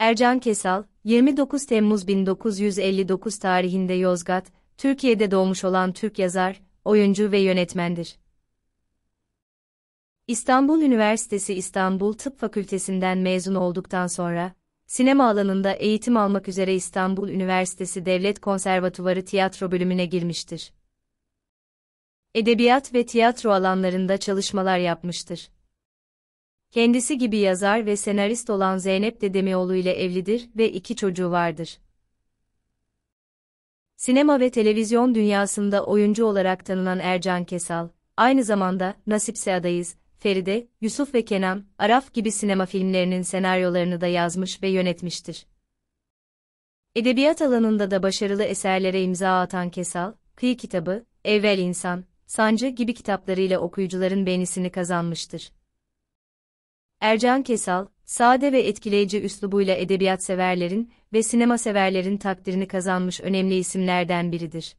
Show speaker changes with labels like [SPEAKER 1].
[SPEAKER 1] Ercan Kesal, 29 Temmuz 1959 tarihinde Yozgat, Türkiye'de doğmuş olan Türk yazar, oyuncu ve yönetmendir. İstanbul Üniversitesi İstanbul Tıp Fakültesinden mezun olduktan sonra, sinema alanında eğitim almak üzere İstanbul Üniversitesi Devlet Konservatuvarı Tiyatro bölümüne girmiştir. Edebiyat ve tiyatro alanlarında çalışmalar yapmıştır. Kendisi gibi yazar ve senarist olan Zeynep Dedemioğlu ile evlidir ve iki çocuğu vardır. Sinema ve televizyon dünyasında oyuncu olarak tanınan Ercan Kesal, aynı zamanda Nasipse Adayız, Feride, Yusuf ve Kenan, Araf gibi sinema filmlerinin senaryolarını da yazmış ve yönetmiştir. Edebiyat alanında da başarılı eserlere imza atan Kesal, Kıyı Kitabı, Evvel İnsan, Sancı gibi kitaplarıyla okuyucuların beğenisini kazanmıştır. Ercan Kesal, sade ve etkileyici üslubuyla edebiyat severlerin ve sinema severlerin takdirini kazanmış önemli isimlerden biridir.